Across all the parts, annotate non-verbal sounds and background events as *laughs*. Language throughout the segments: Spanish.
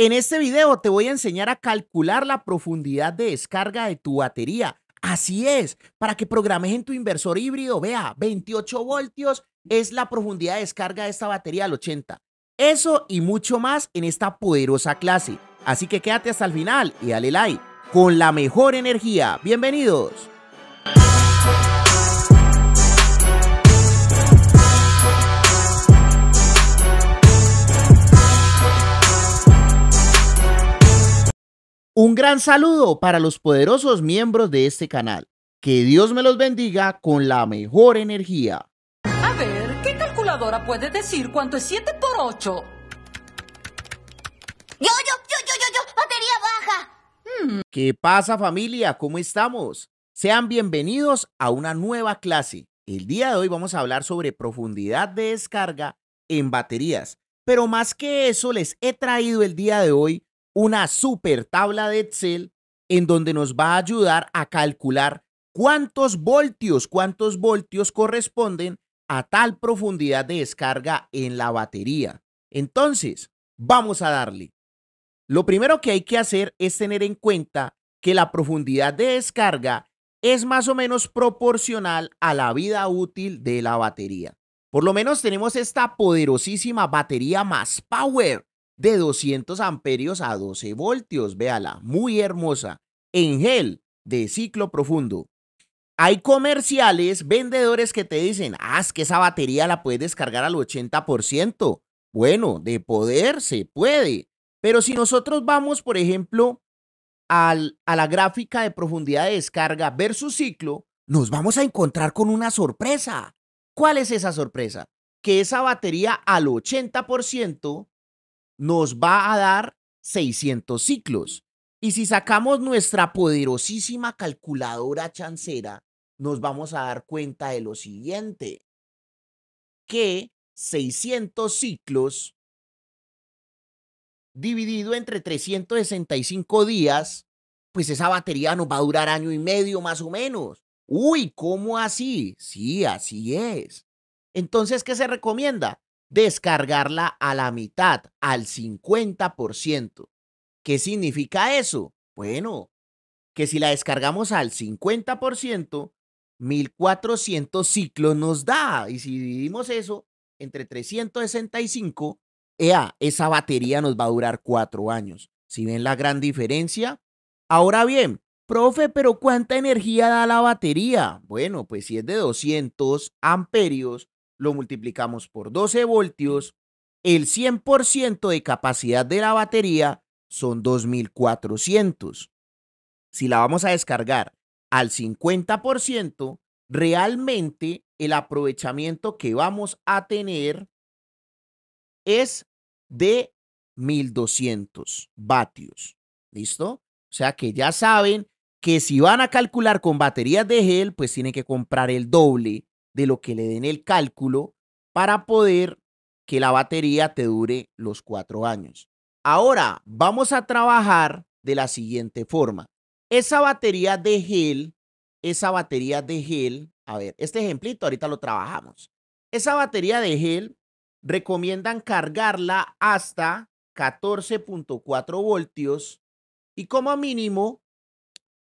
En este video te voy a enseñar a calcular la profundidad de descarga de tu batería. Así es, para que programes en tu inversor híbrido, vea, 28 voltios es la profundidad de descarga de esta batería al 80. Eso y mucho más en esta poderosa clase. Así que quédate hasta el final y dale like con la mejor energía. Bienvenidos. gran saludo para los poderosos miembros de este canal. Que Dios me los bendiga con la mejor energía. A ver, ¿qué calculadora puede decir cuánto es 7 por 8? Yo, yo, yo, yo, yo, yo, batería baja. Hmm. ¿Qué pasa familia? ¿Cómo estamos? Sean bienvenidos a una nueva clase. El día de hoy vamos a hablar sobre profundidad de descarga en baterías. Pero más que eso, les he traído el día de hoy una super tabla de Excel en donde nos va a ayudar a calcular cuántos voltios, cuántos voltios corresponden a tal profundidad de descarga en la batería. Entonces, vamos a darle. Lo primero que hay que hacer es tener en cuenta que la profundidad de descarga es más o menos proporcional a la vida útil de la batería. Por lo menos tenemos esta poderosísima batería más power de 200 amperios a 12 voltios. Véala, muy hermosa. En gel de ciclo profundo. Hay comerciales, vendedores que te dicen, ah, es que esa batería la puedes descargar al 80%. Bueno, de poder se puede. Pero si nosotros vamos, por ejemplo, al, a la gráfica de profundidad de descarga versus ciclo, nos vamos a encontrar con una sorpresa. ¿Cuál es esa sorpresa? Que esa batería al 80% nos va a dar 600 ciclos. Y si sacamos nuestra poderosísima calculadora chancera, nos vamos a dar cuenta de lo siguiente, que 600 ciclos dividido entre 365 días, pues esa batería nos va a durar año y medio más o menos. Uy, ¿cómo así? Sí, así es. Entonces, ¿qué se recomienda? descargarla a la mitad, al 50%. ¿Qué significa eso? Bueno, que si la descargamos al 50%, 1400 ciclos nos da. Y si dividimos eso entre 365, esa batería nos va a durar cuatro años. Si ven la gran diferencia? Ahora bien, profe, pero ¿cuánta energía da la batería? Bueno, pues si es de 200 amperios, lo multiplicamos por 12 voltios, el 100% de capacidad de la batería son 2400. Si la vamos a descargar al 50%, realmente el aprovechamiento que vamos a tener es de 1200 vatios. ¿Listo? O sea que ya saben que si van a calcular con baterías de gel, pues tienen que comprar el doble de lo que le den el cálculo para poder que la batería te dure los cuatro años. Ahora vamos a trabajar de la siguiente forma. Esa batería de gel, esa batería de gel, a ver, este ejemplito ahorita lo trabajamos. Esa batería de gel recomiendan cargarla hasta 14.4 voltios y como mínimo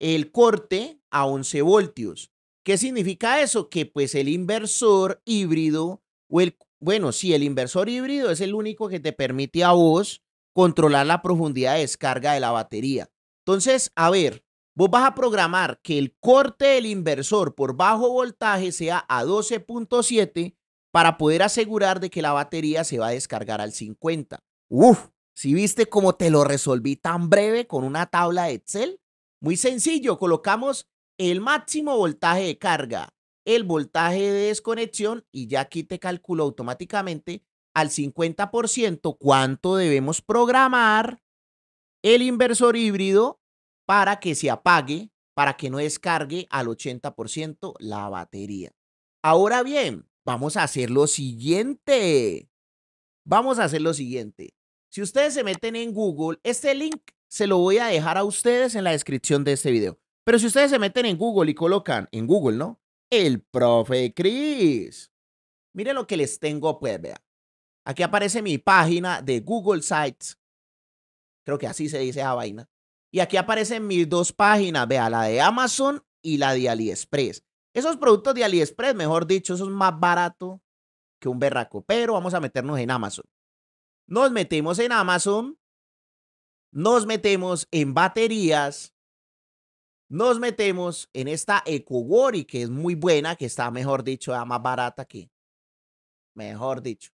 el corte a 11 voltios. ¿Qué significa eso? Que pues el inversor híbrido, o el, bueno, sí, el inversor híbrido es el único que te permite a vos controlar la profundidad de descarga de la batería. Entonces, a ver, vos vas a programar que el corte del inversor por bajo voltaje sea a 12.7 para poder asegurar de que la batería se va a descargar al 50. Uf, si viste cómo te lo resolví tan breve con una tabla de Excel, muy sencillo, colocamos el máximo voltaje de carga, el voltaje de desconexión y ya aquí te calculo automáticamente al 50% cuánto debemos programar el inversor híbrido para que se apague, para que no descargue al 80% la batería. Ahora bien, vamos a hacer lo siguiente. Vamos a hacer lo siguiente. Si ustedes se meten en Google, este link se lo voy a dejar a ustedes en la descripción de este video. Pero si ustedes se meten en Google y colocan en Google, ¿no? El profe Cris. Miren lo que les tengo, pues, vea. Aquí aparece mi página de Google Sites. Creo que así se dice esa vaina. Y aquí aparecen mis dos páginas, vea, la de Amazon y la de AliExpress. Esos productos de AliExpress, mejor dicho, son más baratos que un berraco. Pero vamos a meternos en Amazon. Nos metemos en Amazon. Nos metemos en baterías nos metemos en esta EcoWori que es muy buena, que está, mejor dicho, ah, más barata que, mejor dicho.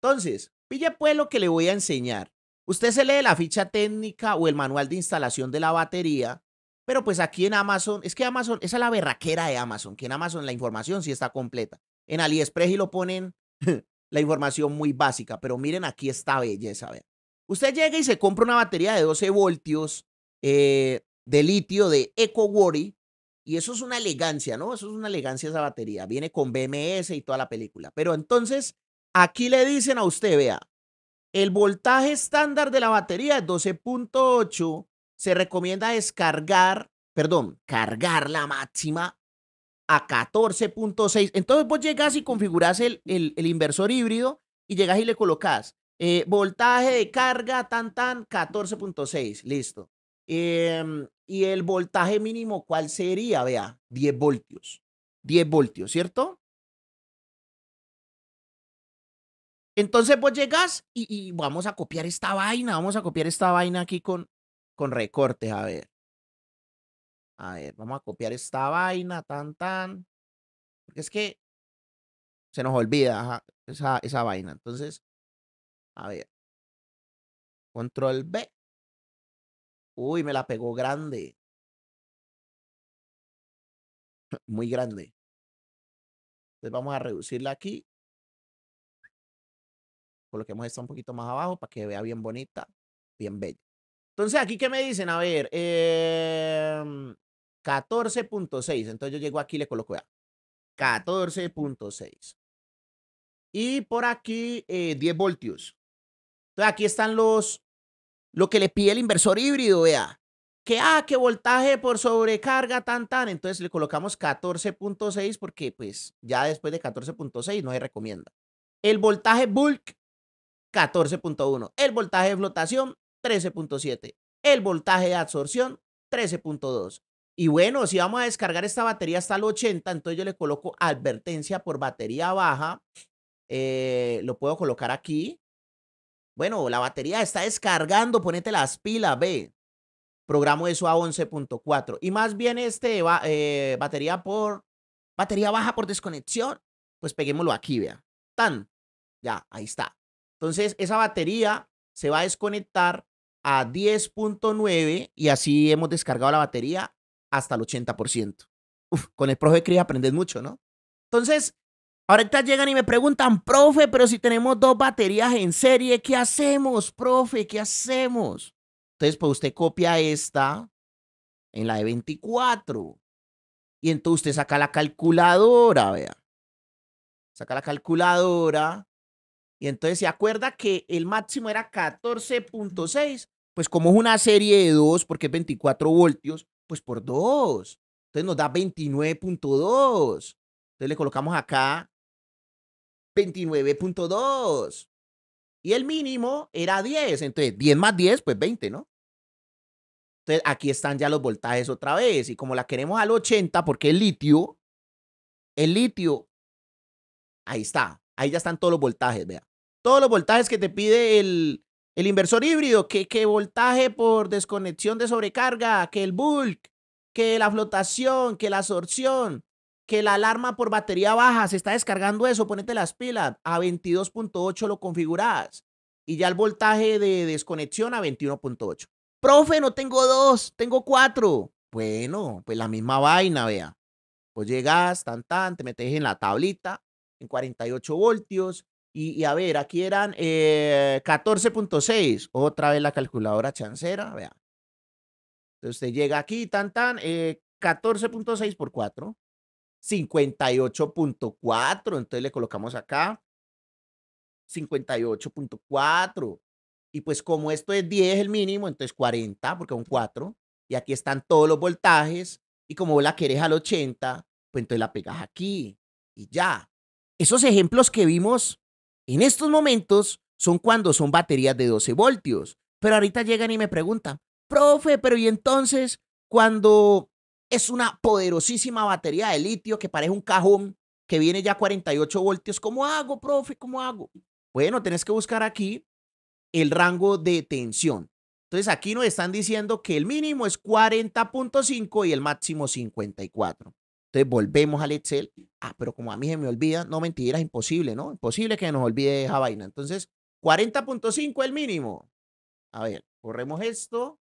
Entonces, pille pues lo que le voy a enseñar. Usted se lee la ficha técnica o el manual de instalación de la batería, pero pues aquí en Amazon, es que Amazon, esa es la berraquera de Amazon, que en Amazon la información sí está completa. En AliExpress y lo ponen *laughs* la información muy básica, pero miren aquí esta belleza, vean. Usted llega y se compra una batería de 12 voltios, eh, de litio de Worry Y eso es una elegancia, ¿no? Eso es una elegancia esa batería. Viene con BMS y toda la película. Pero entonces, aquí le dicen a usted, vea, el voltaje estándar de la batería es 12.8. Se recomienda descargar, perdón, cargar la máxima a 14.6. Entonces vos llegas y configuras el, el, inversor híbrido y llegas y le colocas eh, voltaje de carga tan tan 14.6. Listo. Em, y el voltaje mínimo, ¿cuál sería? Vea, 10 voltios. 10 voltios, ¿cierto? Entonces vos llegas y, vamos a copiar esta vaina, vamos a copiar esta vaina aquí con, con recortes, a ver. A ver, vamos a copiar esta vaina, tan, tan. Porque es que se nos olvida esa, esa vaina. Entonces, a ver. Control B. Uy, me la pegó grande. Muy grande. Entonces vamos a reducirla aquí. Coloquemos esta un poquito más abajo para que vea bien bonita, bien bella. Entonces aquí, ¿qué me dicen? A ver, 14.6. Em, Entonces yo llego aquí y le coloco ya. 14.6. Y por aquí 10 eh, voltios. Entonces aquí están los lo que le pide el inversor híbrido, vea. Que, ah, que voltaje por sobrecarga, tan, tan. Entonces le colocamos 14.6 porque pues ya después de 14.6 no se recomienda. El voltaje bulk, 14.1. El voltaje de flotación, 13.7. El voltaje de absorción, 13.2. Y bueno, si vamos a descargar esta batería hasta el 80, entonces yo le coloco advertencia por batería baja. Eh, lo puedo colocar aquí. Bueno, la batería está descargando, ponete las pilas, ve. Programo eso a 11.4. Y más bien este eh, batería por batería baja por desconexión, pues peguémoslo aquí, vea. Tan. Ya, ahí está. Entonces, esa batería se va a desconectar a 10.9 y así hemos descargado la batería hasta el 80%. Uf, con el profe Cris aprendes mucho, ¿no? Entonces, Ahorita llegan y me preguntan, profe, pero si tenemos dos baterías en serie, ¿qué hacemos, profe? ¿Qué hacemos? Entonces, pues usted copia esta en la de 24. Y entonces usted saca la calculadora, vea. Saca la calculadora. Y entonces se acuerda que el máximo era 14.6. Pues como es una serie de 2, porque es 24 voltios, pues por 2. Entonces nos da 29.2. Entonces le colocamos acá 29.2. Y el mínimo era 10. Entonces, 10 más 10, pues 20, ¿no? Entonces, aquí están ya los voltajes otra vez. Y como la queremos al 80, porque el litio, el litio, ahí está. Ahí ya están todos los voltajes, vea. Todos los voltajes que te pide el, el inversor híbrido, que, que voltaje por desconexión de sobrecarga, que el bulk, que la flotación, que la absorción, que la alarma por batería baja se está descargando eso, ponete las pilas, a 22.8 lo configurás y ya el voltaje de desconexión a 21.8. Profe, no tengo dos, tengo cuatro. Bueno, pues la misma vaina, vea. Pues llegas, tan, tan, te metes en la tablita, en 48 voltios. Y, a ver, aquí eran 14.6. Eh, Otra vez la calculadora chancera, vea. Entonces usted llega aquí, tan, tan, 14.6 eh, por 4. 58.4, entonces le colocamos acá 58.4. Y pues como esto es 10 el mínimo, entonces 40, porque un 4. Y aquí están todos los voltajes. Y como vos la querés al 80, pues entonces la pegas aquí y ya. Esos ejemplos que vimos en estos momentos son cuando son baterías de 12 voltios. Pero ahorita llegan y me preguntan, profe, pero ¿y entonces cuando es una poderosísima batería de litio que parece un cajón que viene ya a 48 voltios. ¿Cómo hago, profe? ¿Cómo hago? Bueno, tenés que buscar aquí el rango de tensión. Entonces aquí nos están diciendo que el mínimo es 40.5 y el máximo 54. Entonces volvemos al Excel. Ah, pero como a mí se me olvida, no mentiras, imposible, ¿no? Imposible que nos olvide esa vaina. Entonces, 40.5 el mínimo. A ver, corremos esto.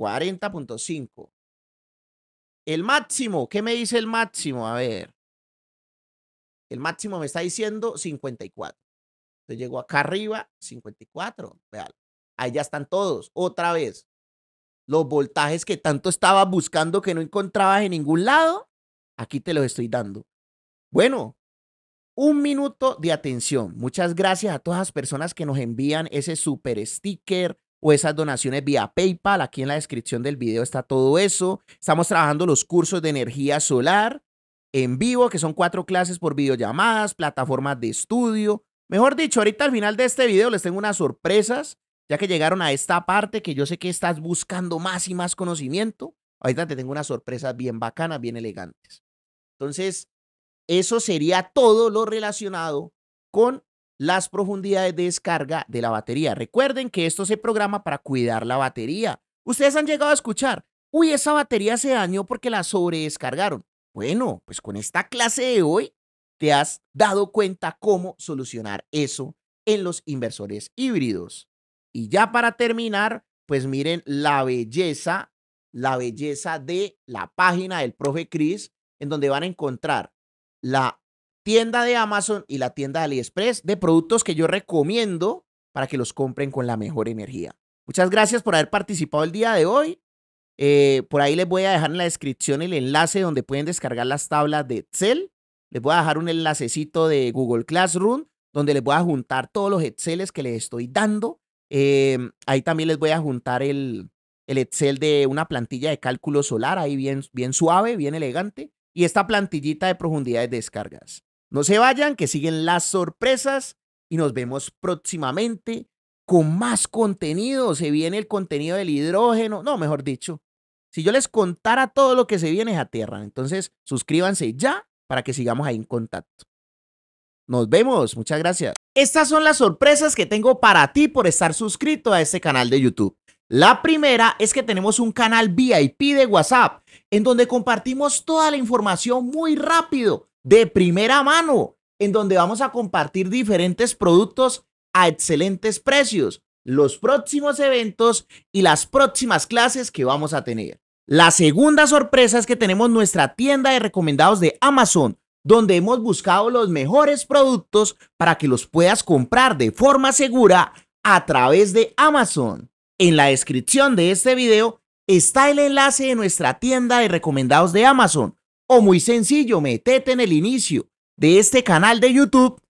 40.5. El máximo, ¿qué me dice el máximo? A ver. El máximo me está diciendo 54. Entonces llego acá arriba, 54. Vean, ahí ya están todos. Otra vez, los voltajes que tanto estaba buscando que no encontrabas en ningún lado, aquí te los estoy dando. Bueno, un minuto de atención. Muchas gracias a todas las personas que nos envían ese super sticker, o esas donaciones vía PayPal. Aquí en la descripción del video está todo eso. Estamos trabajando los cursos de energía solar en vivo, que son cuatro clases por videollamadas, plataformas de estudio. Mejor dicho, ahorita al final de este video les tengo unas sorpresas, ya que llegaron a esta parte que yo sé que estás buscando más y más conocimiento. Ahorita te tengo unas sorpresas bien bacanas, bien elegantes. Entonces, eso sería todo lo relacionado con las profundidades de descarga de la batería. Recuerden que esto se programa para cuidar la batería. Ustedes han llegado a escuchar, uy, esa batería se dañó porque la sobredescargaron. Bueno, pues con esta clase de hoy te has dado cuenta cómo solucionar eso en los inversores híbridos. Y ya para terminar, pues miren la belleza, la belleza de la página del profe Chris, en donde van a encontrar la tienda de Amazon y la tienda de AliExpress de productos que yo recomiendo para que los compren con la mejor energía. Muchas gracias por haber participado el día de hoy. Eh, por ahí les voy a dejar en la descripción el enlace donde pueden descargar las tablas de Excel. Les voy a dejar un enlacecito de Google Classroom donde les voy a juntar todos los Exceles que les estoy dando. Em, ahí también les voy a juntar el, el, Excel de una plantilla de cálculo solar, ahí bien, bien suave, bien elegante. Y esta plantillita de profundidad de descargas. No se vayan, que siguen las sorpresas y nos vemos próximamente con más contenido. Se viene el contenido del hidrógeno, no, mejor dicho. Si yo les contara todo lo que se viene, a tierra. Entonces, suscríbanse ya para que sigamos ahí en contacto. Nos vemos, muchas gracias. Estas son las sorpresas que tengo para ti por estar suscrito a este canal de YouTube. La primera es que tenemos un canal VIP de WhatsApp en donde compartimos toda la información muy rápido de primera mano, en donde vamos a compartir diferentes productos a excelentes precios, los próximos eventos y las próximas clases que vamos a tener. La segunda sorpresa es que tenemos nuestra tienda de recomendados de Amazon, donde hemos buscado los mejores productos para que los puedas comprar de forma segura a través de Amazon. En la descripción de este video está el enlace de nuestra tienda de recomendados de Amazon, o muy sencillo, metete en el inicio de este canal de YouTube.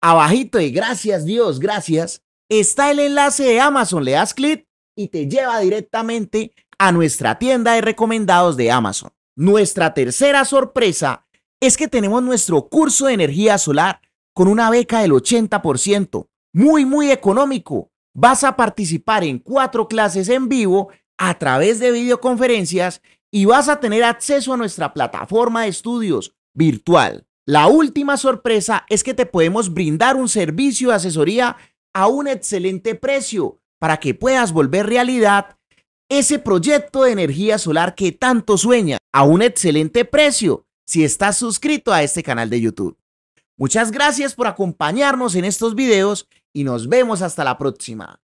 Abajito y gracias Dios, gracias, está el enlace de Amazon. Le das clic y te lleva directamente a nuestra tienda de recomendados de Amazon. Nuestra tercera sorpresa es que tenemos nuestro curso de energía solar con una beca del 80%, muy, muy económico. Vas a participar en cuatro clases en vivo a través de videoconferencias y vas a tener acceso a nuestra plataforma de estudios virtual. La última sorpresa es que te podemos brindar un servicio de asesoría a un excelente precio para que puedas volver realidad ese proyecto de energía solar que tanto sueña a un excelente precio si estás suscrito a este canal de YouTube. Muchas gracias por acompañarnos en estos videos y nos vemos hasta la próxima.